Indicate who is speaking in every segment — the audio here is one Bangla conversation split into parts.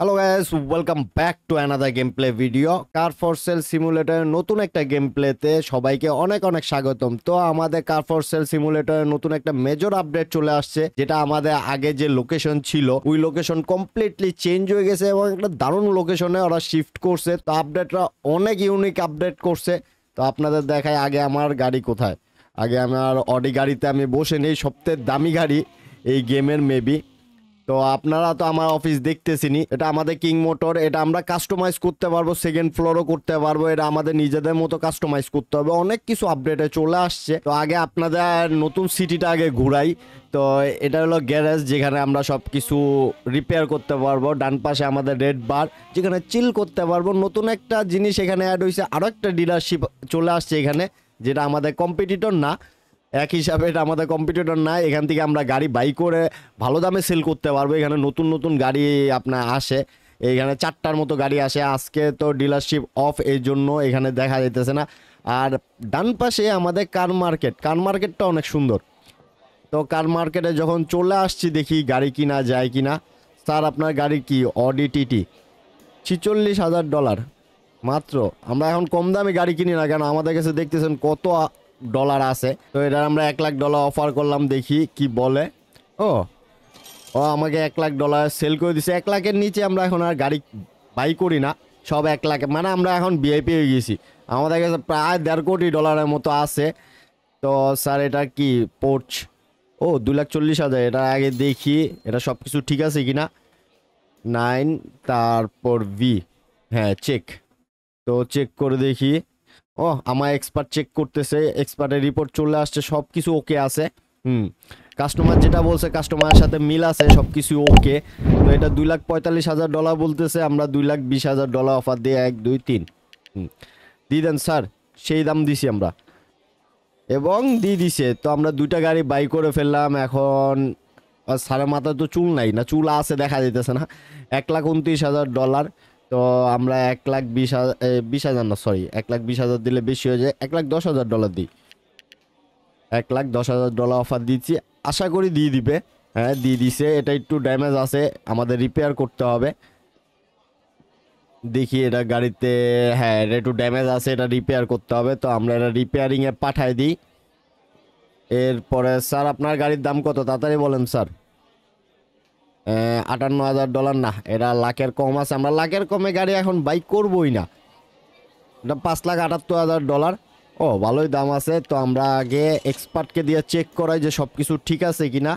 Speaker 1: Hello guys welcome back to another game play video car for sale সিমুলেটরের নতুন একটা গেম প্লেতে সবাইকে অনেক অনেক স্বাগতম তো আমাদের কার ফর সেল সিমুলেটরের নতুন একটা মেজর আপডেট চলে আসছে যেটা আমাদের আগে যে লোকেশন ছিল ওই লোকেশন কমপ্লিটলি চেঞ্জ হয়ে গেছে এবং একটা দারুণ লোকেশনে ওরা শিফট করছে তো আপডেটরা অনেক ইউনিক আপডেট করছে তো আপনাদের দেখায় আগে আমার গাড়ি কোথায় আগে আমার অডি গাড়িতে আমি বসে নেই সবথেকে দামি গাড়ি এই গেমের মেবি তো আপনারা তো আমার অফিস দেখতেছিনি এটা আমাদের কিং মোটর এটা আমরা কাস্টমাইজ করতে পারবো সেকেন্ড ফ্লোরও করতে পারবো এটা আমাদের নিজেদের মতো কাস্টমাইজ করতে হবে অনেক কিছু আপডেটে চলে আসছে তো আগে আপনাদের নতুন সিটিটা আগে ঘুরাই তো এটা হলো গ্যারেজ যেখানে আমরা সব কিছু রিপেয়ার করতে পারবো ডান পাশে আমাদের রেড বার যেখানে চিল করতে পারবো নতুন একটা জিনিস এখানে অ্যাড হয়েছে আরও একটা ডিলারশিপ চলে আসছে এখানে যেটা আমাদের কম্পিটিটর না এক হিসাবে এটা আমাদের কম্পিটিটর নাই এখান থেকে আমরা গাড়ি বাই করে ভালো দামে সেল করতে পারবো এখানে নতুন নতুন গাড়ি আপনার আসে এখানে চারটার মতো গাড়ি আসে আজকে তো ডিলারশিপ অফ এই জন্য এখানে দেখা যাইতেছে না আর ডান পাশে আমাদের কার মার্কেট কার মার্কেটটা অনেক সুন্দর তো কার মার্কেটে যখন চলে আসছি দেখি গাড়ি কিনা যায় কিনা স্যার আপনার গাড়ি কি অডি টিটি ছিচল্লিশ হাজার ডলার মাত্র আমরা এখন কম দামে গাড়ি কিনি না কেন আমাদের কাছে দেখতেছেন কত ডলার আছে তো এটা আমরা এক লাখ ডলার অফার করলাম দেখি কি বলে ও ও আমাকে এক লাখ ডলার সেল করে দিছে এক লাখের নিচে আমরা এখন আর গাড়ি বাই করি না সব এক লাখ মানে আমরা এখন ভিআইপি হয়ে গেছি আমাদের কাছে প্রায় দেড় কোটি ডলারের মতো আছে তো স্যার এটা কি পোর্চ ও দু লাখ চল্লিশ হাজার এটা আগে দেখি এটা সব কিছু ঠিক আছে কি না নাইন তারপর ভি হ্যাঁ চেক তো চেক করে দেখি ও আমার এক্সপার্ট চেক করতেছে এক্সপার্টের রিপোর্ট চলে আসছে সব কিছু ওকে আছে হুম কাস্টমার যেটা বলছে কাস্টমারের সাথে মিল আছে সব কিছু ওকে তো এটা দুই লাখ পঁয়তাল্লিশ হাজার ডলার বলতেছে আমরা দুই লাখ বিশ হাজার ডলার অফার দিয়ে এক দুই তিন হুম দিয়ে দেন স্যার সেই দাম দিছি আমরা এবং দিয়ে দিছে তো আমরা দুইটা গাড়ি বাই করে ফেললাম এখন সারা মাথায় তো চুল নাই না চুল আছে দেখা যেতেছে না এক লাখ উনত্রিশ হাজার ডলার তো আমরা এক লাখ বিশ হাজার বিশ হাজার না সরি এক লাখ বিশ হাজার দিলে বেশি হয়ে যায় এক লাখ দশ হাজার ডলার দিই এক লাখ দশ হাজার ডলার অফার দিচ্ছি আশা করি দিয়ে দিবে হ্যাঁ দিয়ে দিছে এটা একটু ড্যামেজ আছে আমাদের রিপেয়ার করতে হবে দেখি এটা গাড়িতে হ্যাঁ এটা একটু ড্যামেজ আছে এটা রিপেয়ার করতে হবে তো আমরা এটা রিপেয়ারিংয়ে পাঠাই দিই এরপরে স্যার আপনার গাড়ির দাম কত তাড়াতাড়ি বলেন স্যার আটান্ন হাজার ডলার না এটা লাখের কম আছে আমরা লাখের কমে গাড়ি এখন বাই করবই না এটা পাঁচ লাখ আটাত্তর হাজার ডলার ও ভালোই দাম আছে তো আমরা আগে এক্সপার্টকে দিয়ে চেক করাই যে সব কিছু ঠিক আছে কি না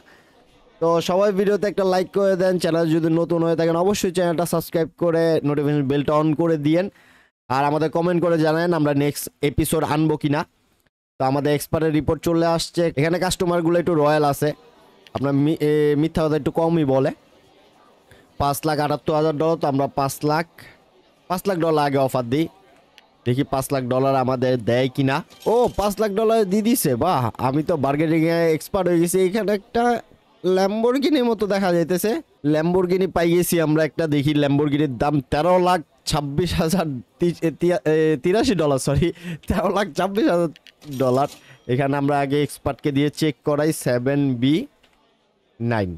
Speaker 1: তো সবাই ভিডিওতে একটা লাইক করে দেন চ্যানেল যদি নতুন হয়ে থাকেন অবশ্যই চ্যানেলটা সাবস্ক্রাইব করে নোটিফিকেশন বেলটা অন করে দিয়েন আর আমাদের কমেন্ট করে জানান আমরা নেক্সট এপিসোড আনবো কি না তো আমাদের এক্সপার্টের রিপোর্ট চলে আসছে এখানে কাস্টমারগুলো একটু রয়্যাল আছে আপনার মিথ্যা কথা একটু কমই বলে পাঁচ লাখ আটাত্তর হাজার ডলার তো আমরা পাঁচ লাখ পাঁচ লাখ ডলার আগে অফার দিই দেখি পাঁচ লাখ ডলার আমাদের দেয় কি না ও পাঁচ লাখ ডলার দিয়ে দিছে বাহ আমি তো বার্গেটিংয়ে এক্সপার্ট হয়ে গেছি এখানে একটা ল্যাম্বোরগিনির মতো দেখা যাইতেছে ল্যাম্বোরগিনি পাই গেছি আমরা একটা দেখি ল্যাম্বোরগিনির দাম তেরো লাখ ছাব্বিশ হাজার তিরাশি ডলার সরি তেরো লাখ ছাব্বিশ হাজার ডলার এখানে আমরা আগে এক্সপার্টকে দিয়ে চেক করাই সেভেন বি নাইন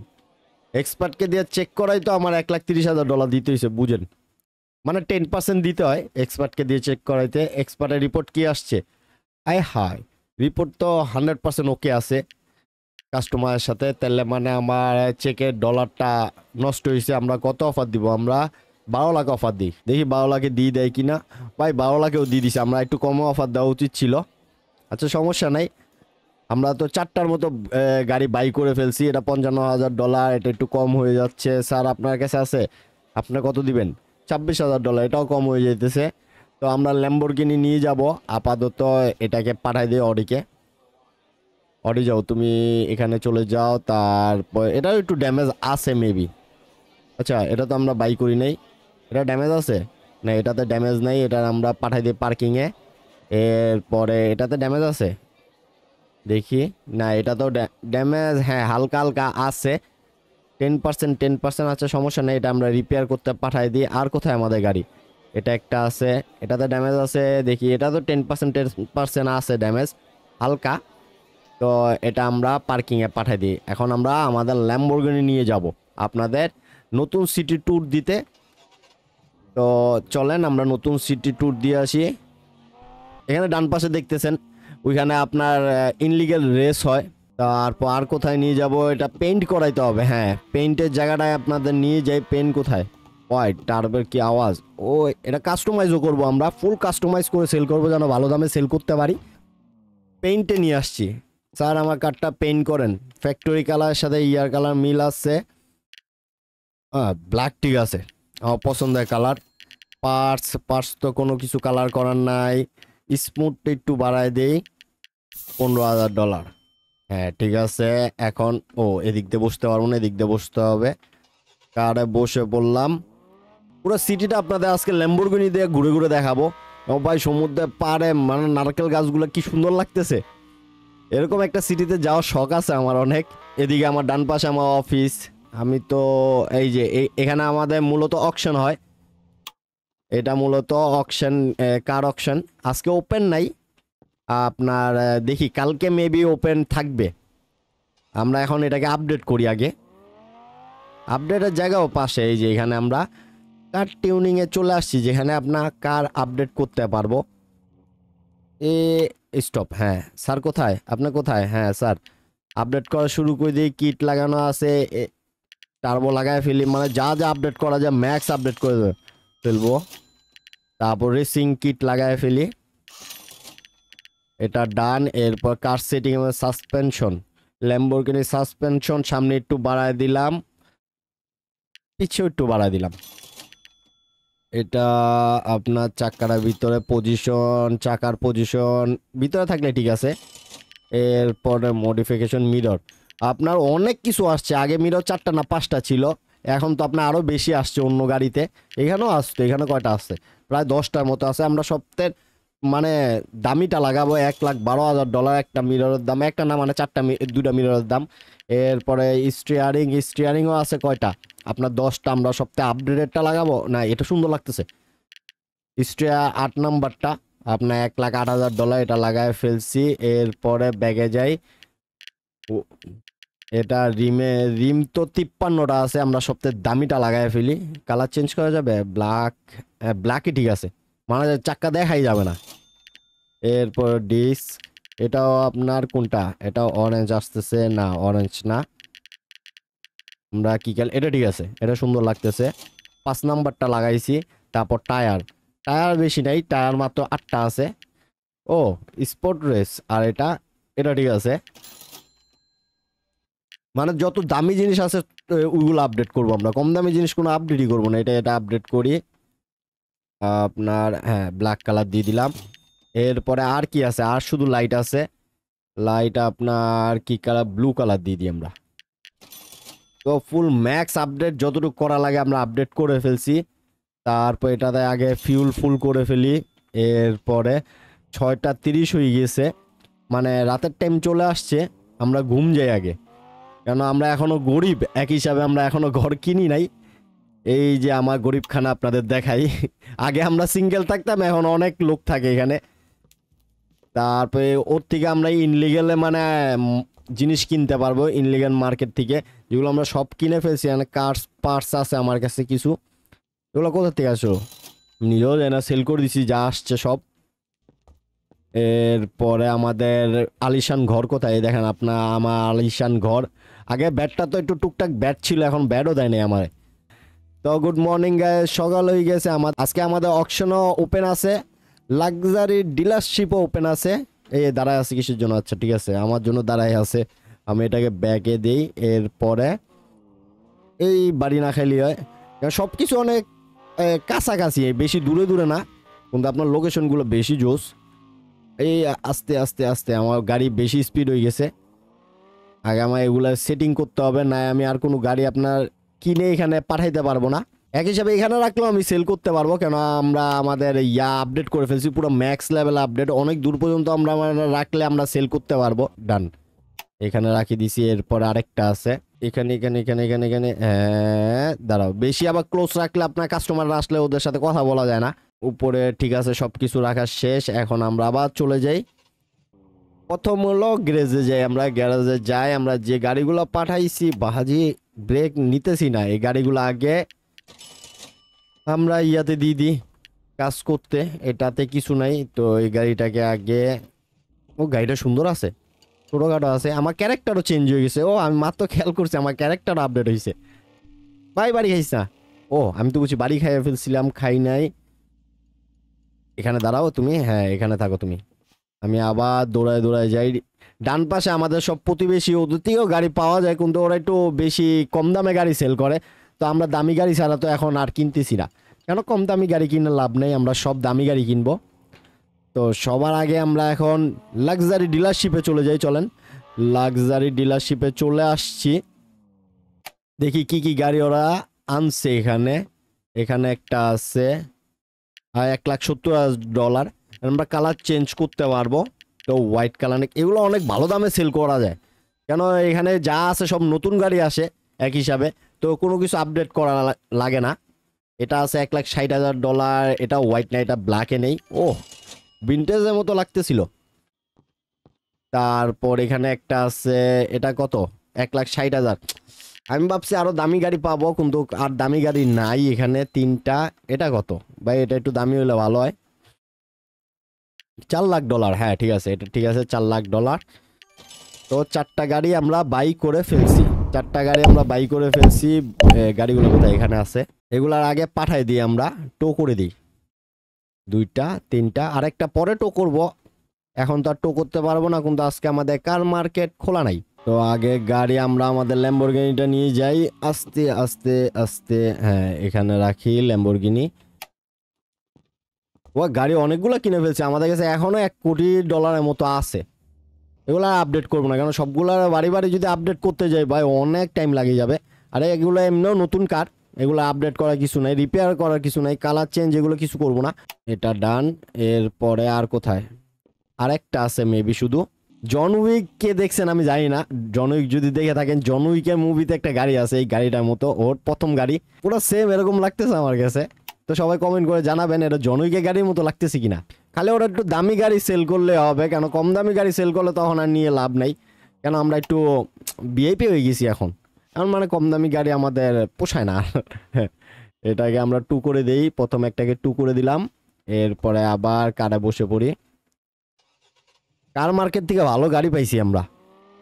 Speaker 1: এক্সপার্টকে দিয়ে চেক করাই তো আমার এক লাখ তিরিশ হাজার ডলার দিতে হয়েছে বুঝেন মানে টেন পার্সেন্ট দিতে হয় এক্সপার্টকে দিয়ে চেক করাইতে এক্সপার্টের রিপোর্ট কি আসছে আয় হায় রিপোর্ট তো হান্ড্রেড পার্সেন্ট ওকে আছে কাস্টমারের সাথে তাহলে মানে আমার চেকের ডলারটা নষ্ট হয়েছে আমরা কত অফার দিব আমরা বারো লাখ অফার দিই দেখি বারো লাখে দিয়ে দেয় কি না ভাই বারো লাখেও দিয়ে দিছে আমরা একটু কমও অফার দেওয়া উচিত ছিল আচ্ছা সমস্যা নাই আমরা তো চারটার মতো গাড়ি বাই করে ফেলছি এটা পঞ্চান্ন হাজার ডলার এটা একটু কম হয়ে যাচ্ছে স্যার আপনার কাছে আছে আপনার কত দিবেন ছাব্বিশ হাজার ডলার এটাও কম হয়ে যেতেছে তো আমরা কিনি নিয়ে যাব আপাতত এটাকে পাঠাই দিই অডিকে অডি যাও তুমি এখানে চলে যাও তারপর এটাও একটু ড্যামেজ আছে মেবি আচ্ছা এটা তো আমরা বাই করি নাই এটা ড্যামেজ আছে না এটাতে ড্যামেজ নাই এটা আমরা পাঠাই দিই পার্কিংয়ে এরপরে এটাতে ড্যামেজ আছে দেখি না এটা তো ড্যামেজ হ্যাঁ হালকা হালকা আছে টেন পার্সেন্ট টেন পার্সেন্ট আছে সমস্যা নেই এটা আমরা রিপেয়ার করতে পাঠাই দিই আর কোথায় আমাদের গাড়ি এটা একটা আছে এটাতে ড্যামেজ আছে দেখি এটা তো টেন পার্সেন্ট টেন পার্সেন্ট আছে ড্যামেজ হালকা তো এটা আমরা পার্কিংয়ে পাঠাই দিই এখন আমরা আমাদের ল্যাম্বরগনি নিয়ে যাব আপনাদের নতুন সিটি ট্যুর দিতে তো চলেন আমরা নতুন সিটি ট্যুর দিয়ে আসি এখানে ডান পাশে দেখতেছেন ওইখানে আপনার ইনলিগেল রেস হয় তারপর আর কোথায় নিয়ে যাব এটা পেন্ট করাইতে হবে হ্যাঁ পেন্টের জায়গাটায় আপনাদের নিয়ে যাই পেন্ট কোথায় হোয়াইট টার্বের কি আওয়াজ ও এটা কাস্টমাইজও করব আমরা ফুল কাস্টমাইজ করে সেল করব যেন ভালো দামে সেল করতে পারি পেন্টে নিয়ে আসছি স্যার আমার কার্ডটা পেন্ট করেন ফ্যাক্টরি কালারের সাথে ইয়ার কালার মিল আসছে হ্যাঁ ব্ল্যাক ঠিক আছে আমার পছন্দের কালার পার্টস পার্টস তো কোনো কিছু কালার করার নাই স্মুথটা একটু বাড়ায় দেই পনেরো হাজার ডলার হ্যাঁ ঠিক আছে এখন ও এদিক দিয়ে বসতে পারবো না এদিক দিয়ে বসতে হবে কারে বসে পড়লাম পুরো সিটিটা আপনাদের আজকে ল্যাম্বরগুনি দিয়ে ঘুরে ঘুরে দেখাবো ও ভাই সমুদ্রে পারে মানে নারকেল গাছগুলো কি সুন্দর লাগতেছে এরকম একটা সিটিতে যাওয়ার শখ আছে আমার অনেক এদিকে আমার ডান পাশে আমার অফিস আমি তো এই যে এখানে আমাদের মূলত অকশন হয় এটা মূলত অকশন কার অকশন আজকে ওপেন নাই আপনার দেখি কালকে মেবি ওপেন থাকবে আমরা এখন এটাকে আপডেট করি আগে আপডেটের জায়গাও পাশে এই যে এখানে আমরা কার টিউনিংয়ে চলে আসছি যেখানে আপনার কার আপডেট করতে পারবো এ স্টপ হ্যাঁ স্যার কোথায় আপনার কোথায় হ্যাঁ স্যার আপডেট করা শুরু করে দিই কিট লাগানো আছে টার্বো লাগায় ফিলিম মানে যা যা আপডেট করা যায় ম্যাক্স আপডেট করে দেবে ফেলবো তারপরে সিং কিট লাগাই ফেলি এটা ডান এরপর কার সেটিং এবং সাসপেনশন কিনে সাসপেনশন সামনে একটু বাড়ায় দিলাম পিছিয়ে একটু বাড়ায় দিলাম এটা আপনার চাকাটা ভিতরে পজিশন চাকার পজিশন ভিতরে থাকলে ঠিক আছে এরপরে মডিফিকেশন মিরর আপনার অনেক কিছু আসছে আগে মিরর চারটা না পাঁচটা ছিল এখন তো আপনার আরও বেশি আসছে অন্য গাড়িতে এখানেও আসতো এখানে কয়টা আসছে প্রায় দশটার মতো আছে আমরা সপ্তাহের মানে দামিটা লাগাবো এক লাখ বারো হাজার ডলার একটা মিররের দাম একটা না মানে চারটা দুটা মিররের দাম এরপরে স্টিয়ারিং স্টিয়ারিংও আছে কয়টা আপনার দশটা আমরা সপ্তাহে আপডেটেডটা লাগাবো না এটা সুন্দর লাগতেছে স্টিয়ার আট নাম্বারটা আপনার এক লাখ আট হাজার ডলার এটা লাগায় ফেলছি এরপরে ব্যাগে যাই এটা রিমে রিম তো তিপ্পান্নটা আছে আমরা সবথেকে দামিটা লাগাই ফেলি কালার চেঞ্জ করা যাবে ব্ল্যাক ব্ল্যাকই ঠিক আছে মানে চাক্কা দেখাই যাবে না এরপর ডিস এটাও আপনার কোনটা এটাও অরেঞ্জ আসতেছে না অরেঞ্জ না আমরা কী কাল এটা ঠিক আছে এটা সুন্দর লাগতেছে পাঁচ নাম্বারটা লাগাইছি তারপর টায়ার টায়ার বেশি নাই টায়ার মাত্র আটটা আছে ও স্পট রেস আর এটা এটা ঠিক আছে মানে যত দামি জিনিস আছে ওইগুলো আপডেট করবো আমরা কম দামি জিনিস কোনো আপডেটই করবো না এটা এটা আপডেট করি আপনার হ্যাঁ ব্ল্যাক কালার দিয়ে দিলাম এরপরে আর কি আছে আর শুধু লাইট আছে লাইট আপনার কি কালার ব্লু কালার দিয়ে দিই আমরা তো ফুল ম্যাক্স আপডেট যতটুকু করা লাগে আমরা আপডেট করে ফেলছি তারপর এটাতে আগে ফিউল ফুল করে ফেলি এরপরে ছয়টা তিরিশ হয়ে গেছে মানে রাতের টাইম চলে আসছে আমরা ঘুম যাই আগে কেন আমরা এখনও গরিব এক হিসাবে আমরা এখনও ঘর কিনি নাই এই যে আমার গরিবখানা আপনাদের দেখাই আগে আমরা সিঙ্গেল থাকতাম এখন অনেক লোক থাকে এখানে তারপরে ওর থেকে আমরা ইনলিগালে মানে জিনিস কিনতে পারবো ইনলিগেল মার্কেট থেকে যেগুলো আমরা সব কিনে ফেলছি মানে কার্স পার্টস আছে আমার কাছে কিছু এগুলো কোথার থেকে আসো নিজেও যেন সেল করে দিছি যা আসছে সব এরপরে আমাদের আলিশান ঘর কোথায় দেখেন আপনার আমার আলিশান ঘর আগে ব্যাটটা তো একটু টুকটাক ব্যাট ছিল এখন ব্যাটও দেয়নি আমার তো গুড মর্নিং গায়ে সকাল হয়ে গেছে আমার আজকে আমাদের অকশনও ওপেন আছে লাক্সারি ডিলারশিপও ওপেন আছে এই দাঁড়ায় আছে কিসের জন্য আচ্ছা ঠিক আছে আমার জন্য দাঁড়ায় আছে আমি এটাকে ব্যাগে দিই এরপরে এই বাড়ি না খেলি হয় সব কিছু অনেক কাছাকাছি বেশি দূরে দূরে না কিন্তু আপনার লোকেশনগুলো বেশি জোস এই আস্তে আস্তে আস্তে আমার গাড়ি বেশি স্পিড হয়ে গেছে আগে আমার এগুলা সেটিং করতে হবে না আমি আর কোনো গাড়ি আপনার কিনে এখানে পাঠাইতে পারবো না এক হিসাবে এখানে রাখলেও আমি সেল করতে পারবো কেন আমরা আমাদের ইয়া আপডেট করে ফেলছি পুরো ম্যাক্স লেভেল আপডেট অনেক দূর পর্যন্ত আমরা মানে রাখলে আমরা সেল করতে পারবো ডান এখানে রাখি দিছি এরপর আরেকটা আছে এখানে এখানে এখানে এখানে এখানে হ্যাঁ দাঁড়াও বেশি আবার ক্লোজ রাখলে আপনার কাস্টমাররা আসলে ওদের সাথে কথা বলা যায় না উপরে ঠিক আছে সব কিছু রাখা শেষ এখন আমরা আবার চলে যাই প্রথম হলো গ্যারেজে যাই আমরা গ্যারেজে যাই আমরা যে গাড়িগুলো পাঠাইছি বাহাজি ব্রেক নিতেছি না এই গাড়িগুলো আগে আমরা ইয়াতে দিয়ে দিই কাজ করতে এটাতে কিছু নাই তো এই গাড়িটাকে আগে ও গাড়িটা সুন্দর আছে ছোটোখাটো আছে আমার ক্যারেক্টারও চেঞ্জ হয়ে গেছে ও আমি মাত্র খেয়াল করছি আমার ক্যারেক্টার আপডেট হয়েছে ভাই বাড়ি খাইস না ও আমি তো বুঝি বাড়ি খাইয়ে ফেলছিলাম খাই নাই এখানে দাঁড়াও তুমি হ্যাঁ এখানে থাকো তুমি আমি আবার দৌড়ায় দৌড়ায় যাই ডান পাশে আমাদের সব প্রতিবেশী অতিথিও গাড়ি পাওয়া যায় কিন্তু ওরা একটু বেশি কম দামে গাড়ি সেল করে তো আমরা দামি গাড়ি ছাড়া তো এখন আর কিনতেছি না কেন কম দামি গাড়ি কিনে লাভ নেই আমরা সব দামি গাড়ি কিনব তো সবার আগে আমরা এখন লাক্সারি ডিলারশিপে চলে যাই চলেন লাক্সারি ডিলারশিপে চলে আসছি দেখি কি কি গাড়ি ওরা আনছে এখানে এখানে একটা আছে এক লাখ সত্তর ডলার আমরা কালার চেঞ্জ করতে পারবো তো হোয়াইট কালার এগুলো অনেক ভালো দামে সেল করা যায় কেন এখানে যা আছে সব নতুন গাড়ি আসে এক হিসাবে তো কোনো কিছু আপডেট করা লাগে না এটা আছে এক লাখ ষাট হাজার ডলার এটা হোয়াইট না এটা ব্ল্যাকে নেই ও ভিন্টেজের মতো লাগতেছিল তারপর এখানে একটা আছে এটা কত এক লাখ ষাট হাজার আমি ভাবছি আরও দামি গাড়ি পাবো কিন্তু আর দামি গাড়ি নাই এখানে তিনটা এটা কত ভাই এটা একটু দামি হলে ভালো হয় চার লাখ ডলার হ্যাঁ ঠিক আছে এটা ঠিক আছে চার লাখ ডলার তো চারটা গাড়ি আমরা বাই করে ফেলছি চারটা গাড়ি আমরা বাই করে ফেলছি গাড়িগুলো কোথায় এখানে আছে এগুলার আগে পাঠাই দিই আমরা টো করে দিই দুইটা তিনটা আরেকটা পরে টো করব এখন তো আর টো করতে পারবো না কিন্তু আজকে আমাদের কার মার্কেট খোলা নাই তো আগে গাড়ি আমরা আমাদের ল্যাম্বরগিনিটা নিয়ে যাই আস্তে আস্তে আস্তে হ্যাঁ এখানে রাখি ল্যাম্বরগিনি ও গাড়ি অনেকগুলো কিনে ফেলছে আমাদের কাছে এখনও এক কোটি ডলারের মতো আছে এগুলো আর আপডেট করবো না কেন সবগুলো বাড়ি বাড়ি যদি আপডেট করতে যাই ভাই অনেক টাইম লাগে যাবে আরে এগুলো এমনিও নতুন কার এগুলো আপডেট করার কিছু নাই রিপেয়ার করার কিছু নাই কালার চেঞ্জ এগুলো কিছু করব না এটা ডান এরপরে আর কোথায় আরেকটা আছে মেবি শুধু জন উইককে দেখছেন আমি জানি না জন উইক যদি দেখে থাকেন জন উইকের মুভিতে একটা গাড়ি আছে এই গাড়িটার মতো ওর প্রথম গাড়ি পুরো সেম এরকম লাগতেছে আমার কাছে তো সবাই কমেন্ট করে জানাবেন এটা জনৈকে গাড়ির মতো লাগতেছে কিনা খালি ওরা একটু দামি গাড়ি সেল করলে হবে কেন কম দামি গাড়ি সেল করলে তখন আর নিয়ে লাভ নাই কেন আমরা একটু বিআইপি হয়ে গেছি এখন এখন মানে কম দামি গাড়ি আমাদের পোষায় না এটাকে আমরা টু করে দেই প্রথম একটাকে টু করে দিলাম এরপরে আবার কারে বসে পড়ি কার মার্কেট থেকে ভালো গাড়ি পাইছি আমরা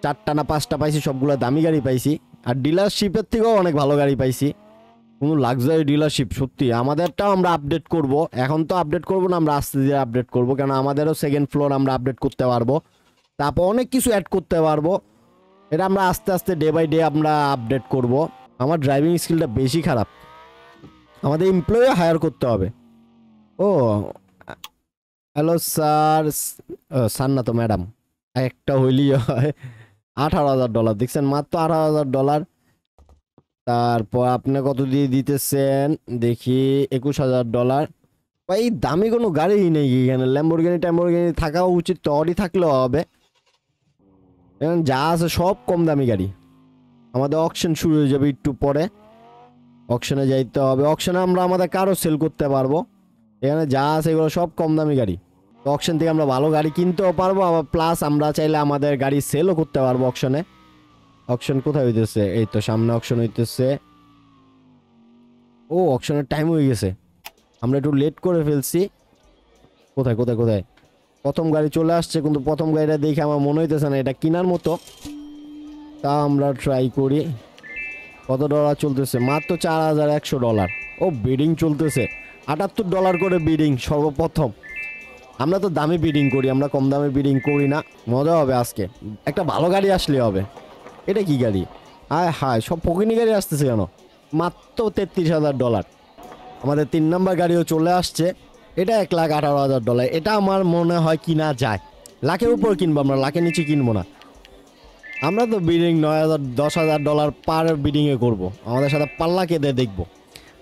Speaker 1: চারটা না পাঁচটা পাইছি সবগুলো দামি গাড়ি পাইছি আর ডিলারশিপের থেকেও অনেক ভালো গাড়ি পাইছি কোনো লাক্সারি ডিলারশিপ সত্যি আমাদেরটাও আমরা আপডেট করব এখন তো আপডেট করব না আমরা আস্তে ধীরে আপডেট করব কেন আমাদেরও সেকেন্ড ফ্লোর আমরা আপডেট করতে পারবো তারপর অনেক কিছু অ্যাড করতে পারবো এটা আমরা আস্তে আস্তে ডে বাই ডে আমরা আপডেট করব আমার ড্রাইভিং স্কিলটা বেশি খারাপ আমাদের এমপ্লয়ি হায়ার করতে হবে ও হ্যালো স্যার স্যার না তো ম্যাডাম একটা হইলি হয় আঠারো হাজার ডলার দেখছেন মাত্র আঠারো হাজার ডলার তারপর আপনি কত দিয়ে দিতেছেন দেখি একুশ হাজার ডলার এই দামি কোনো গাড়িই নেই এখানে ল্যাম্বোর্গিনি ট্যাম্বোর্গিনি থাকা উচিত তরই থাকলেও হবে যা আছে সব কম দামি গাড়ি আমাদের অকশন শুরু হয়ে যাবে একটু পরে অকশনে যাইতে হবে অকশনে আমরা আমাদের কারও সেল করতে পারবো এখানে যা আছে এগুলো সব কম দামি গাড়ি অকশন থেকে আমরা ভালো গাড়ি কিনতেও পারবো আবার প্লাস আমরা চাইলে আমাদের গাড়ি সেলও করতে পারবো অকশনে অকশন কোথায় হইতেছে এই তো সামনে অকশন হইতেছে ও অকশনের টাইম হয়ে গেছে আমরা একটু লেট করে ফেলছি কোথায় কোথায় কোথায় প্রথম গাড়ি চলে আসছে কিন্তু প্রথম গাড়িটা দেখে আমার মনে হইতেছে না এটা কেনার মতো তা আমরা ট্রাই করি কত ডলার চলতেছে মাত্র চার হাজার একশো ডলার ও বিডিং চলতেছে আটাত্তর ডলার করে বিডিং সর্বপ্রথম আমরা তো দামি বিডিং করি আমরা কম দামে বিডিং করি না মজা হবে আজকে একটা ভালো গাড়ি আসলে হবে এটা কি গাড়ি আয় হায় সব পকিনি গাড়ি আসতেছে কেন মাত্র তেত্রিশ হাজার ডলার আমাদের তিন নম্বর গাড়িও চলে আসছে এটা এক লাখ আঠারো হাজার ডলার এটা আমার মনে হয় কিনা যায় লাখের উপর কিনবো আমরা লাখের নিচে কিনবো না আমরা তো বিডিং নয় হাজার দশ হাজার ডলার পার বিডিংয়ে করব। আমাদের সাথে পাল্লা কেঁদে দেখবো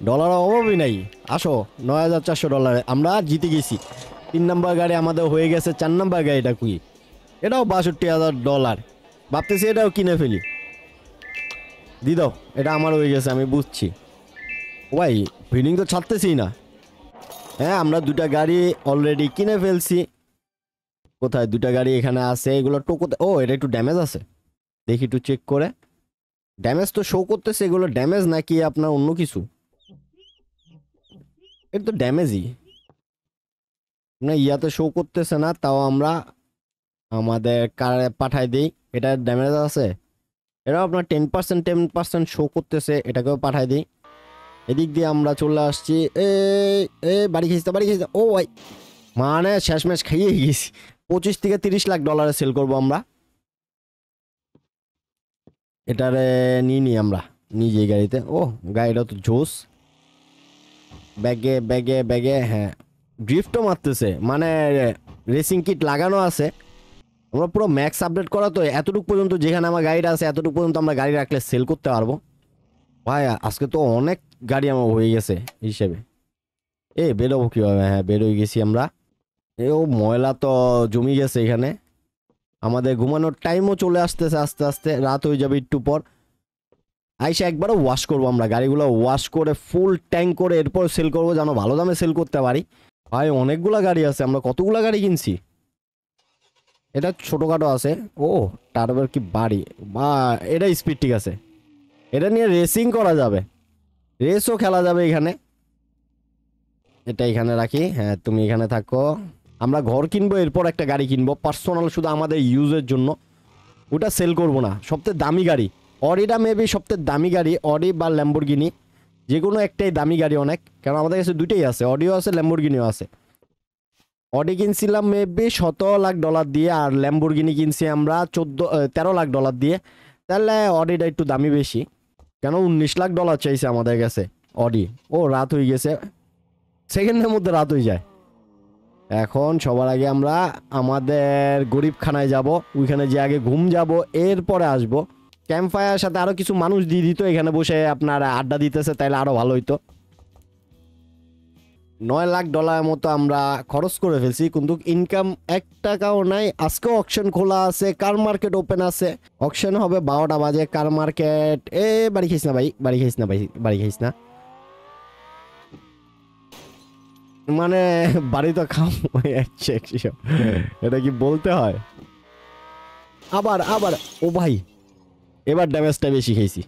Speaker 1: ডলার অভাবই নাই আসো নয় হাজার চারশো ডলারে আমরা জিতে গেছি তিন নম্বর গাড়ি আমাদের হয়ে গেছে চার নম্বর গাড়িটা কুই এটাও বাষট্টি হাজার ডলার ভাবতেছি এটাও কিনে ফেলি দি দাও এটা আমার হয়ে গেছে আমি বুঝছি ওয়াই ফিনিং তো ছাড়তেছি না হ্যাঁ আমরা দুটা গাড়ি অলরেডি কিনে ফেলছি কোথায় দুটা গাড়ি এখানে আছে এগুলো টোকো ও এটা একটু ড্যামেজ আছে দেখি একটু চেক করে ড্যামেজ তো শো করতেছে এগুলো ড্যামেজ নাকি আপনার অন্য কিছু এটা তো ড্যামেজই না ইয়াতে শো করতেছে না তাও আমরা আমাদের কারে পাঠাই দিই এটা ড্যামেজ আছে এটাও আপনার ten percent ten percent show করতেছে এটাকেও পাঠাই দিই এদিক দিয়ে আমরা চলে আসছি এ বাড়ি খেয়েছি বাড়ি খেয়েছি ও ভাই মানে শেষ ম্যাচ খাইয়ে গেছি পঁচিশ থেকে তিরিশ লাখ ডলারে সেল করব আমরা এটারে নিয়ে নিই আমরা নিজে গাড়িতে ও গাড়িটা তো জোস ব্যাগে ব্যাগে ব্যাগে হ্যাঁ ড্রিফটও মারতেছে মানে রেসিং কিট লাগানো আছে আমরা পুরো ম্যাক্স আপডেট করা তো এতটুকু পর্যন্ত যেখানে আমার গাড়িটা আছে এতটুকু পর্যন্ত আমরা গাড়ি রাখলে সেল করতে পারবো ভাই আজকে তো অনেক গাড়ি আমার হয়ে গেছে হিসেবে এ বেরোবো কীভাবে হ্যাঁ বেরোয় গেছি আমরা এও ময়লা তো জমি গেছে এখানে আমাদের ঘুমানোর টাইমও চলে আসতেছে আস্তে আস্তে রাত হয়ে যাবে একটু পর আইসে একবারও ওয়াশ করবো আমরা গাড়িগুলো ওয়াশ করে ফুল ট্যাঙ্ক করে এরপর সেল করবো যেন ভালো দামে সেল করতে পারি ভাই অনেকগুলো গাড়ি আছে আমরা কতগুলো গাড়ি কিনছি এটা ছোটোখাটো আছে ও তারপর কি বাড়ি মা এটা স্পিড ঠিক আছে এটা নিয়ে রেসিং করা যাবে রেসও খেলা যাবে এখানে এটা এখানে রাখি হ্যাঁ তুমি এখানে থাকো আমরা ঘর কিনবো এরপর একটা গাড়ি কিনবো পার্সোনাল শুধু আমাদের ইউজের জন্য ওটা সেল করব না সবথেকে দামি গাড়ি অডিটা মেবি সবথেকে দামি গাড়ি অডি বা ল্যাম্বোরগিনি যে কোনো একটাই দামি গাড়ি অনেক কারণ আমাদের কাছে দুটোই আছে অডিও আছে ল্যাম্বোরগিনিও আছে অডি কিনছিলাম মেবি শত লাখ ডলার দিয়ে আর ল্যাম্বোর্গিনি কিনছি আমরা চোদ্দ তেরো লাখ ডলার দিয়ে তাহলে অডিটা একটু দামি বেশি কেন উনিশ লাখ ডলার চাইছে আমাদের কাছে অডি ও রাত হয়ে গেছে সেকেন্ডের মধ্যে রাত হয়ে যায় এখন সবার আগে আমরা আমাদের গরিবখানায় যাব ওইখানে যে আগে ঘুম যাব এরপরে আসব ক্যাম্প ফায়ার সাথে আরও কিছু মানুষ দিয়ে দিত এখানে বসে আপনার আড্ডা দিতেছে তাহলে আরও ভালো হইতো নয় লাখ ডলার মতো আমরা খরচ করে ফেলছি কিন্তু ইনকাম এক টাকাও নাই আজকে অকশন খোলা আছে কার মার্কেট ওপেন আছে অকশন হবে বারোটা বাজে কার মার্কেট এ বাড়ি খাইস না ভাই বাড়ি খাইস না ভাই বাড়ি খাইস না মানে বাড়ি তো খাম এটা কি বলতে হয় আবার আবার ও ভাই এবার ড্যামেজটা বেশি খেয়েছি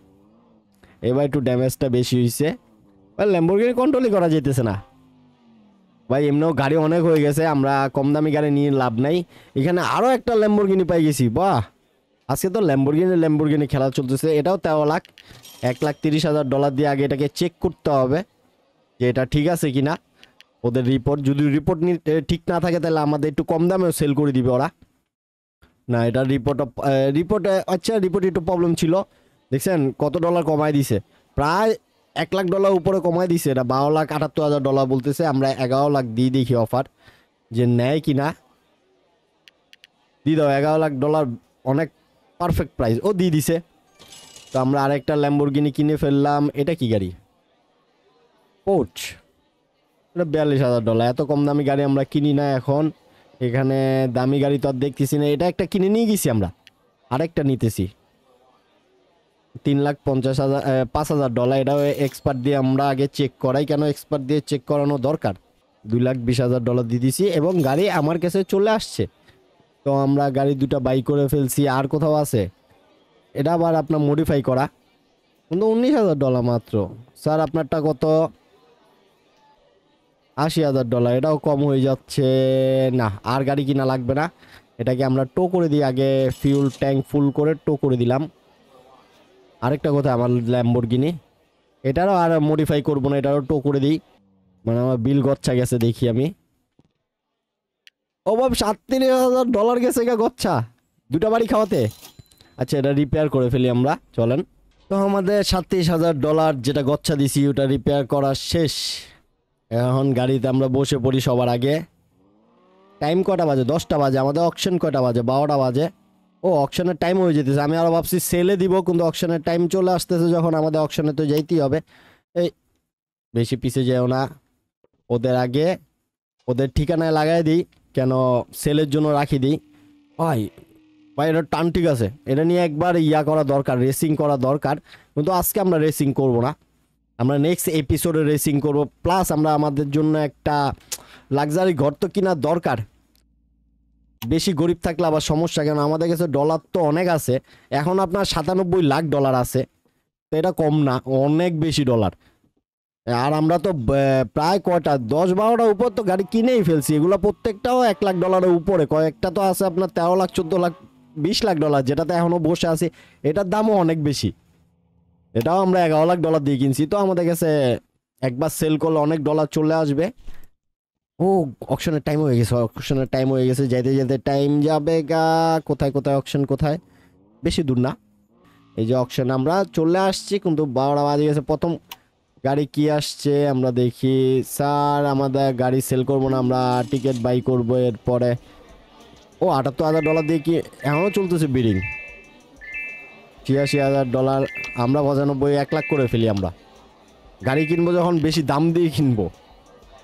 Speaker 1: এবার একটু ড্যামেজটা বেশি হয়েছে ল্যাম্বোর্গিনি কন্ট্রোলই করা যেতেছে না ভাই এমনিও গাড়ি অনেক হয়ে গেছে আমরা কম দামি গাড়ি নিয়ে লাভ নাই এখানে আরও একটা ল্যাম্বোরগিনি পাই গেছি বাহ আজকে তো ল্যাম্বোরগিনি ল্যাম্বোরগিনি খেলা চলতেছে এটাও তেরো লাখ এক লাখ তিরিশ হাজার ডলার দিয়ে আগে এটাকে চেক করতে হবে যে এটা ঠিক আছে কি না ওদের রিপোর্ট যদি রিপোর্ট ঠিক না থাকে তাহলে আমাদের একটু কম দামেও সেল করে দিবে ওরা না এটা রিপোর্ট রিপোর্টে আচ্ছা রিপোর্টে একটু প্রবলেম ছিল দেখছেন কত ডলার কমায় দিছে প্রায় এক লাখ ডলার উপরে কমায় দিছে এটা বারো লাখ আটাত্তর হাজার ডলার বলতেছে আমরা এগারো লাখ দিয়ে দেখি অফার যে নেয় কি না দিয়ে দাও এগারো লাখ ডলার অনেক পারফেক্ট প্রাইস ও দিয়ে দিছে তো আমরা আরেকটা ল্যাম্বোরগিনি কিনে ফেললাম এটা কি গাড়ি পোচ এটা বিয়াল্লিশ হাজার ডলার এত কম দামি গাড়ি আমরা কিনি না এখন এখানে দামি গাড়ি তো আর দেখতেছি না এটা একটা কিনে নিয়ে গেছি আমরা আরেকটা নিতেছি তিন লাখ পঞ্চাশ হাজার পাঁচ হাজার ডলার এটাও এক্সপার্ট দিয়ে আমরা আগে চেক করাই কেন এক্সপার্ট দিয়ে চেক করানো দরকার দুই লাখ বিশ হাজার ডলার দিয়ে দিছি এবং গাড়ি আমার কাছে চলে আসছে তো আমরা গাড়ি দুটা বাই করে ফেলছি আর কোথাও আছে এটা আবার আপনার মডিফাই করা কিন্তু উনিশ হাজার ডলার মাত্র স্যার আপনারটা কত আশি হাজার ডলার এটাও কম হয়ে যাচ্ছে না আর গাড়ি কিনা লাগবে না এটাকে আমরা টো করে দিই আগে ফিউল ট্যাঙ্ক ফুল করে টো করে দিলাম আরেকটা কথা আমার ল্যাম্বোর্গিনি এটারও আর মডিফাই করবো না এটারও টো করে দিই মানে আমার বিল গচ্ছা গেছে দেখি আমি ও বাব সাতত্রিশ হাজার ডলার গেছে গা গচ্ছা দুটা বাড়ি খাওয়াতে আচ্ছা এটা রিপেয়ার করে ফেলি আমরা চলেন তো আমাদের সাতত্রিশ হাজার ডলার যেটা গচ্ছা দিছি ওটা রিপেয়ার করা শেষ এখন গাড়িতে আমরা বসে পড়ি সবার আগে টাইম কটা বাজে দশটা বাজে আমাদের অকশন কটা বাজে বারোটা বাজে ও অকশনের টাইম হয়ে যেতেছে আমি আরও ভাবছি সেলে দিব কিন্তু অকশনের টাইম চলে আসতেছে যখন আমাদের অকশনে তো যাইতেই হবে এই বেশি পিছিয়ে যেও না ওদের আগে ওদের ঠিকানায় লাগাই দিই কেন সেলের জন্য রাখি দিই ভাই ভাই এটা টান ঠিক আছে এটা নিয়ে একবার ইয়া করা দরকার রেসিং করা দরকার কিন্তু আজকে আমরা রেসিং করব না আমরা নেক্সট এপিসোডে রেসিং করব প্লাস আমরা আমাদের জন্য একটা লাক্সারি ঘর তো কেনার দরকার বেশি গরিব থাকলে আবার সমস্যা কেন আমাদের কাছে ডলার তো অনেক আছে এখন আপনার সাতানব্বই লাখ ডলার আছে তো এটা কম না অনেক বেশি ডলার আর আমরা তো প্রায় কয়টা দশ বারোটা উপর তো গাড়ি কিনেই ফেলছি এগুলো প্রত্যেকটাও এক লাখ ডলারের উপরে কয়েকটা তো আছে আপনার তেরো লাখ চোদ্দো লাখ বিশ লাখ ডলার যেটাতে এখনও বসে আছে এটার দামও অনেক বেশি এটাও আমরা এগারো লাখ ডলার দিয়ে কিনছি তো আমাদের কাছে একবার সেল করলে অনেক ডলার চলে আসবে ও অকশনের টাইম হয়ে গেছে অকশনের টাইম হয়ে গেছে যাইতে যাইতে টাইম যাবে গা কোথায় কোথায় অকশন কোথায় বেশি দূর না এই যে অকশন আমরা চলে আসছি কিন্তু বারোটা বাজে গেছে প্রথম গাড়ি কি আসছে আমরা দেখি স্যার আমাদের গাড়ি সেল করব না আমরা টিকিট বাই করবো এরপরে ও আটাত্তর হাজার ডলার দিয়ে কি এখনও চলতেছে বিডিং ছিয়াশি হাজার ডলার আমরা পঁচানব্বই এক লাখ করে ফেলি আমরা গাড়ি কিনবো যখন বেশি দাম দিয়ে কিনবো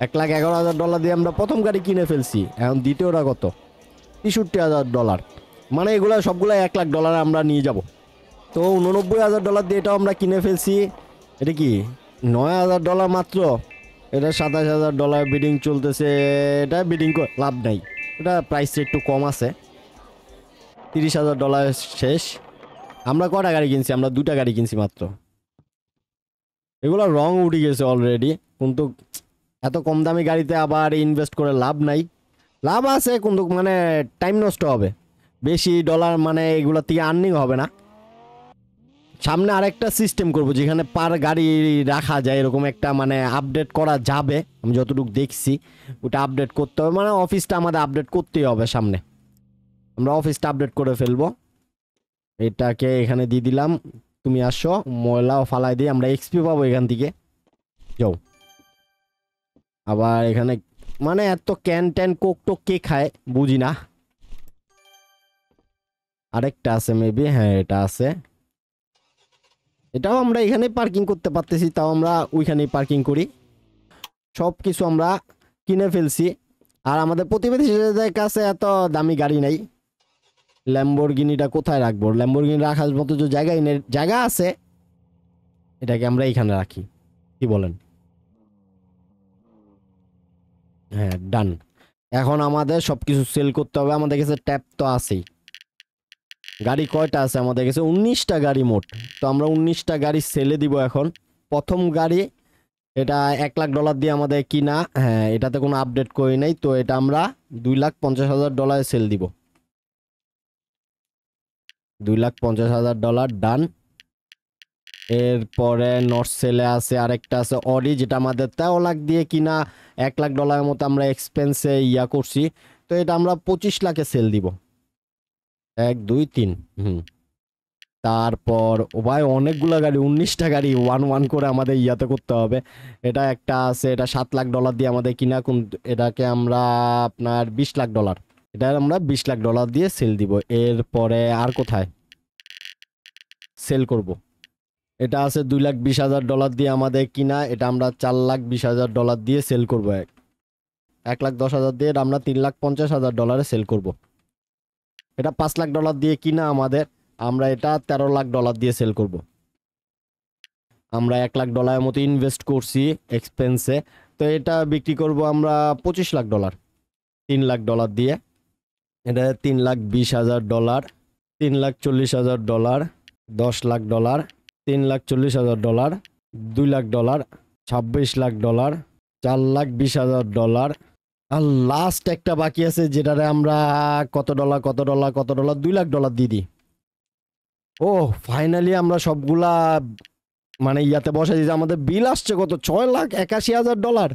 Speaker 1: এক লাখ এগারো হাজার ডলার দিয়ে আমরা প্রথম গাড়ি কিনে ফেলছি এখন দ্বিতীয়টা কত তেষট্টি হাজার ডলার মানে এগুলো সবগুলো এক লাখ ডলার আমরা নিয়ে যাব তো উননব্বই হাজার ডলার দিয়ে এটাও আমরা কিনে ফেলছি এটা কি নয় হাজার ডলার মাত্র এটা সাতাশ হাজার ডলার বিডিং চলতেছে এটা বিডিং লাভ নাই এটা প্রাইসটা একটু কম আছে তিরিশ হাজার ডলার শেষ আমরা কটা গাড়ি কিনছি আমরা দুটা গাড়ি কিনছি মাত্র এগুলো রং উঠে গেছে অলরেডি কিন্তু এত কম দামি গাড়িতে আবার ইনভেস্ট করে লাভ নাই লাভ আছে কিন্তু মানে টাইম নষ্ট হবে বেশি ডলার মানে এগুলো থেকে আর্নিং হবে না সামনে আরেকটা সিস্টেম করব যেখানে পার গাড়ি রাখা যায় এরকম একটা মানে আপডেট করা যাবে আমি যতটুকু দেখছি ওটা আপডেট করতে হবে মানে অফিসটা আমাদের আপডেট করতেই হবে সামনে আমরা অফিসটা আপডেট করে ফেলব এটাকে এখানে দিয়ে দিলাম তুমি আসো ময়লা ফালাই দিয়ে আমরা এক্সপি পাবো এখান থেকে যাও আবার এখানে মানে এত ক্যান ট্যান কোক টোক কে খায় বুঝি না আরেকটা আছে মেবি হ্যাঁ এটা আছে এটাও আমরা এখানে পার্কিং করতে পারতেছি তাও আমরা ওইখানেই পার্কিং করি সব কিছু আমরা কিনে ফেলছি আর আমাদের প্রতিবেশীদের কাছে এত দামি গাড়ি নাই ল্যাম্বরগিনিটা কোথায় রাখবো ল্যাম্বরগিনি রাখার মতো যে জায়গায় জায়গা আছে এটাকে আমরা এইখানে রাখি কি বলেন হ্যাঁ ডান এখন আমাদের সব কিছু সেল করতে হবে আমাদের কাছে ট্যাপ তো আছেই গাড়ি কয়টা আছে আমাদের কাছে উনিশটা গাড়ি মোট তো আমরা উনিশটা গাড়ি সেলে দিব এখন প্রথম গাড়ি এটা এক লাখ ডলার দিয়ে আমাদের কিনা হ্যাঁ এটাতে কোনো আপডেট করি নাই তো এটা আমরা দুই লাখ পঞ্চাশ হাজার ডলারে সেল দিব দুই লাখ পঞ্চাশ হাজার ডলার ডান এরপরে নর্থ সেলে আছে আরেকটা আছে অরি যেটা আমাদের তেরো লাখ দিয়ে কিনা এক লাখ ডলারের মতো আমরা এক্সপেন্সে ইয়া করছি তো এটা আমরা পঁচিশ লাখে সেল দিব এক দুই তিন হুম তারপর ভাই অনেকগুলো গাড়ি উনিশটা গাড়ি ওয়ান ওয়ান করে আমাদের ইয়াতে করতে হবে এটা একটা আছে এটা সাত লাখ ডলার দিয়ে আমাদের কিনা কোন এটাকে আমরা আপনার বিশ লাখ ডলার এটা আমরা বিশ লাখ ডলার দিয়ে সেল দিব এরপরে আর কোথায় সেল করবো এটা আছে দুই লাখ বিশ হাজার ডলার দিয়ে আমাদের কিনা এটা আমরা চার লাখ বিশ হাজার ডলার দিয়ে সেল করব এক এক লাখ দশ হাজার দিয়ে আমরা তিন লাখ পঞ্চাশ হাজার ডলারে সেল করব এটা পাঁচ লাখ ডলার দিয়ে কিনা আমাদের আমরা এটা তেরো লাখ ডলার দিয়ে সেল করব আমরা এক লাখ ডলারের মতো ইনভেস্ট করছি এক্সপেন্সে তো এটা বিক্রি করব আমরা পঁচিশ লাখ ডলার তিন লাখ ডলার দিয়ে এটা তিন লাখ বিশ হাজার ডলার তিন লাখ চল্লিশ হাজার ডলার দশ লাখ ডলার তিন লাখ চল্লিশ হাজার ডলার দুই লাখ ডলার ছাব্বিশ লাখ ডলার চার লাখ বিশ হাজার ডলার আর লাস্ট একটা বাকি আছে যেটারে আমরা কত ডলার কত ডলার কত ডলার দুই লাখ ডলার দিয়ে দিই ও ফাইনালি আমরা সবগুলা মানে ইয়াতে বসা দিয়েছি আমাদের বিল আসছে কত ছয় লাখ একাশি হাজার ডলার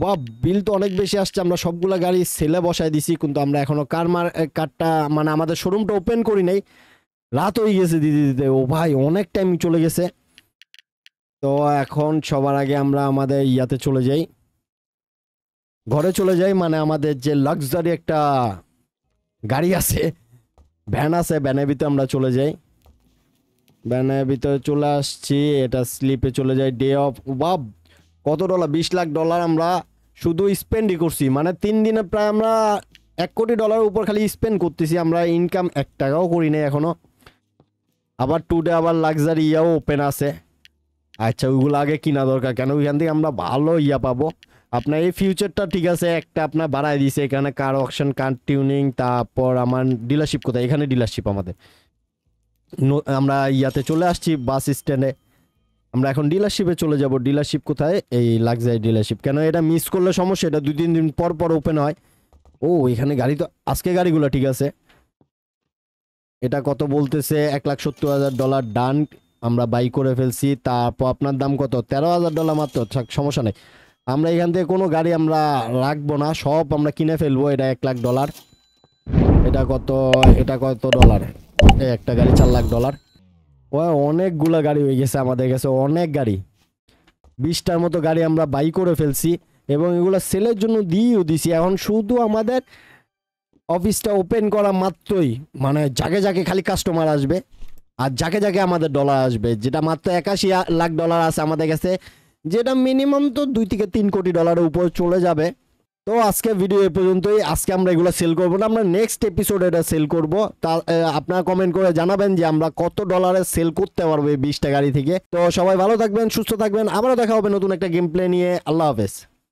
Speaker 1: বা বিল তো অনেক বেশি আসছে আমরা সবগুলা গাড়ি সেলে বসায় দিছি কিন্তু আমরা এখনও কার মার কারটা মানে আমাদের শোরুমটা ওপেন করি নাই রাত হয়ে গেছে দিদি দিদি ও ভাই অনেক টাইম চলে গেছে তো এখন সবার আগে আমরা আমাদের ইয়াতে চলে যাই ঘরে চলে যাই মানে আমাদের যে লাক্সারি একটা গাড়ি আছে ভ্যান আছে ভ্যানের ভিতরে আমরা চলে যাই ভ্যানের ভিতরে চলে আসছি এটা স্লিপে চলে যাই ডে অফ বাব কত ডলার বিশ লাখ ডলার আমরা শুধু স্পেন্ডই করছি মানে তিন দিনে প্রায় আমরা এক কোটি ডলার উপর খালি স্পেন্ড করতেছি আমরা ইনকাম এক টাকাও করি নাই এখনও আবার টুডে আবার লাক্সারি ইয়াও ওপেন আছে আচ্ছা ওইগুলো আগে কিনা দরকার কেন ওইখান থেকে আমরা ভালো ইয়া পাবো আপনার এই ফিউচারটা ঠিক আছে একটা আপনার বাড়ায় দিছে এখানে কার অকশন কার টিউনিং তারপর আমার ডিলারশিপ কোথায় এখানে ডিলারশিপ আমাদের আমরা ইয়াতে চলে আসছি বাস স্ট্যান্ডে আমরা এখন ডিলারশিপে চলে যাব ডিলারশিপ কোথায় এই লাক্সারি ডিলারশিপ কেন এটা মিস করলে সমস্যা এটা দুই তিন দিন পর পর ওপেন হয় ও এখানে গাড়ি তো আজকে গাড়িগুলো ঠিক আছে এটা কত বলতেছে এক লাখ সত্তর হাজার ডলার ডান আমরা বাই করে ফেলছি তারপর আপনার দাম কত তেরো হাজার ডলার মাত্র সমস্যা নেই আমরা এখান থেকে কোনো গাড়ি আমরা রাখবো না সব আমরা কিনে ফেলবো এটা এক লাখ ডলার এটা কত এটা কত ডলার একটা গাড়ি চার লাখ ডলার ও অনেকগুলো গাড়ি হয়ে গেছে আমাদের কাছে অনেক গাড়ি বিশটার মতো গাড়ি আমরা বাই করে ফেলছি এবং এগুলো সেলের জন্য দিয়েও দিছি এখন শুধু আমাদের অফিসটা ওপেন করা মাত্রই মানে যাকে জাগে খালি কাস্টমার আসবে আর যাকে যাকে আমাদের ডলার আসবে যেটা মাত্র একাশি লাখ ডলার আছে আমাদের কাছে যেটা মিনিমাম তো দুই থেকে তিন কোটি ডলারের উপর চলে যাবে তো আজকে ভিডিও এ পর্যন্তই আজকে আমরা এগুলো সেল করবো না আমরা নেক্সট এপিসোডে এটা সেল করব তা আপনারা কমেন্ট করে জানাবেন যে আমরা কত ডলারে সেল করতে পারবো এই বিশটা গাড়ি থেকে তো সবাই ভালো থাকবেন সুস্থ থাকবেন আবারও দেখা হবে নতুন একটা গেম প্লে নিয়ে আল্লাহ হাফেজ